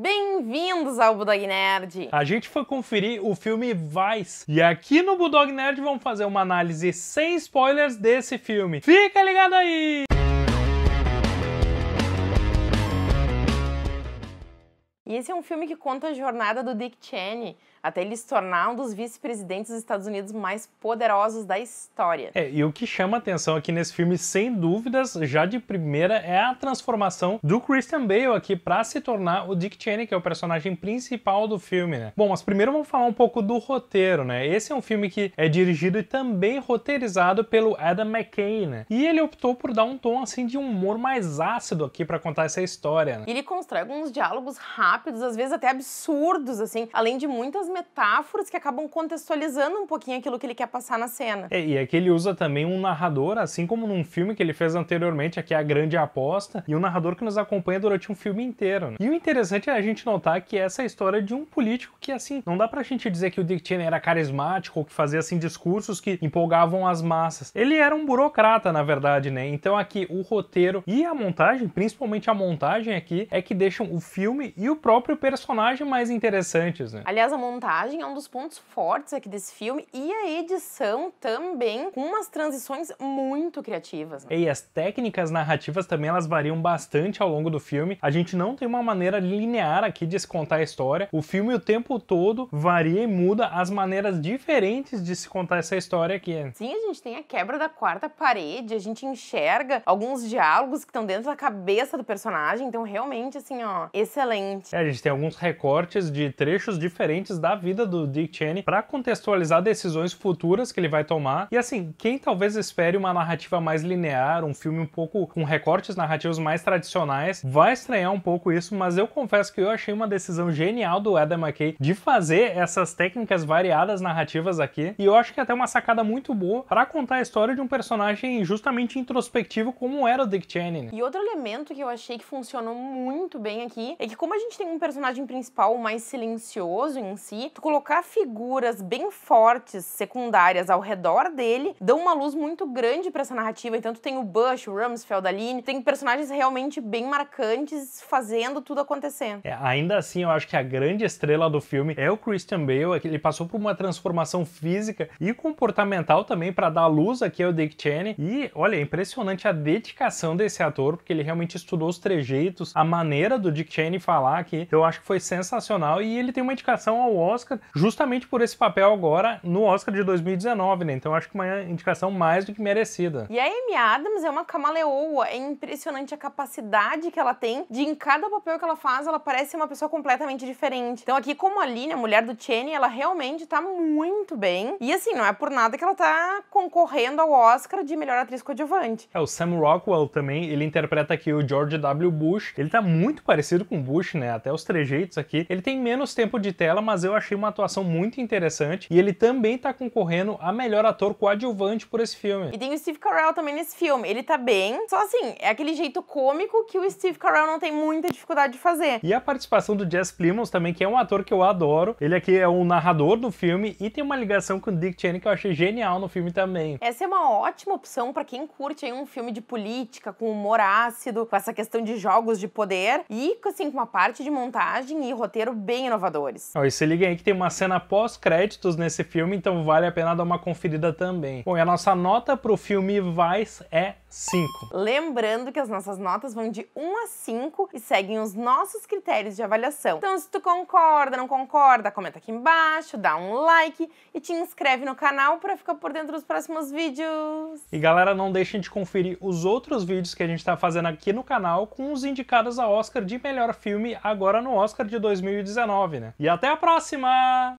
Bem-vindos ao Budog Nerd! A gente foi conferir o filme Vice e aqui no Budog Nerd vamos fazer uma análise sem spoilers desse filme. Fica ligado aí! E esse é um filme que conta a jornada do Dick Cheney até ele se tornar um dos vice-presidentes dos Estados Unidos mais poderosos da história. É, e o que chama atenção aqui nesse filme, sem dúvidas, já de primeira, é a transformação do Christian Bale aqui para se tornar o Dick Cheney, que é o personagem principal do filme, né? Bom, mas primeiro vamos falar um pouco do roteiro, né? Esse é um filme que é dirigido e também roteirizado pelo Adam McKay, né? E ele optou por dar um tom assim de humor mais ácido aqui para contar essa história. Né? E ele constrói alguns diálogos rápidos rápidos, às vezes até absurdos, assim, além de muitas metáforas que acabam contextualizando um pouquinho aquilo que ele quer passar na cena. É, e aqui é ele usa também um narrador, assim como num filme que ele fez anteriormente, aqui é a grande aposta, e um narrador que nos acompanha durante um filme inteiro. Né? E o interessante é a gente notar que essa é a história de um político que, assim, não dá pra gente dizer que o Dick Cheney era carismático ou que fazia, assim, discursos que empolgavam as massas. Ele era um burocrata, na verdade, né? Então aqui o roteiro e a montagem, principalmente a montagem aqui, é que deixam o filme e o próprio próprio personagem mais interessantes, né? Aliás, a montagem é um dos pontos fortes aqui desse filme e a edição também, com umas transições muito criativas. Né? E as técnicas narrativas também elas variam bastante ao longo do filme. A gente não tem uma maneira linear aqui de se contar a história. O filme o tempo todo varia e muda as maneiras diferentes de se contar essa história aqui. Né? Sim, a gente tem a quebra da quarta parede, a gente enxerga alguns diálogos que estão dentro da cabeça do personagem, então realmente assim, ó, excelente. É, a gente tem alguns recortes de trechos diferentes da vida do Dick Cheney para contextualizar decisões futuras que ele vai tomar. E assim, quem talvez espere uma narrativa mais linear, um filme um pouco com recortes narrativos mais tradicionais, vai estranhar um pouco isso, mas eu confesso que eu achei uma decisão genial do Adam McKay de fazer essas técnicas variadas narrativas aqui. E eu acho que é até uma sacada muito boa para contar a história de um personagem justamente introspectivo como era o Dick Cheney. Né? E outro elemento que eu achei que funcionou muito bem aqui é que como a gente tem assim, um personagem principal mais silencioso em si, tu colocar figuras bem fortes, secundárias ao redor dele, dão uma luz muito grande para essa narrativa. Então tu tem o Bush, o Rumsfeld, a Aline, tem personagens realmente bem marcantes fazendo tudo acontecer. É, ainda assim, eu acho que a grande estrela do filme é o Christian Bale, é que ele passou por uma transformação física e comportamental também para dar luz aqui ao Dick Cheney. E olha, é impressionante a dedicação desse ator, porque ele realmente estudou os trejeitos, a maneira do Dick Cheney falar, aqui. Eu acho que foi sensacional e ele tem uma indicação ao Oscar justamente por esse papel agora no Oscar de 2019, né? Então acho que uma indicação mais do que merecida. E a Amy Adams é uma camaleoa, é impressionante a capacidade que ela tem de em cada papel que ela faz, ela parece uma pessoa completamente diferente. Então aqui como a Aline, a mulher do Cheney, ela realmente tá muito bem. E assim, não é por nada que ela tá concorrendo ao Oscar de melhor atriz coadjuvante. É, o Sam Rockwell também, ele interpreta aqui o George W. Bush. Ele tá muito parecido com Bush, né? até os trejeitos aqui. Ele tem menos tempo de tela, mas eu achei uma atuação muito interessante e ele também tá concorrendo a melhor ator coadjuvante por esse filme. E tem o Steve Carell também nesse filme. Ele tá bem, só assim, é aquele jeito cômico que o Steve Carell não tem muita dificuldade de fazer. E a participação do Jess Plimons também, que é um ator que eu adoro. Ele aqui é o um narrador do filme e tem uma ligação com o Dick Cheney que eu achei genial no filme também. Essa é uma ótima opção para quem curte aí um filme de política, com humor ácido, com essa questão de jogos de poder e assim, com uma parte de montagem e roteiro bem inovadores. Oh, e se liguem aí que tem uma cena pós-créditos nesse filme, então vale a pena dar uma conferida também. Bom, e a nossa nota pro filme Vice é 5. Lembrando que as nossas notas vão de 1 a 5 e seguem os nossos critérios de avaliação. Então, se tu concorda, não concorda, comenta aqui embaixo, dá um like e te inscreve no canal para ficar por dentro dos próximos vídeos. E galera, não deixem de conferir os outros vídeos que a gente está fazendo aqui no canal com os indicados a Oscar de melhor filme agora agora no Oscar de 2019, né? E até a próxima!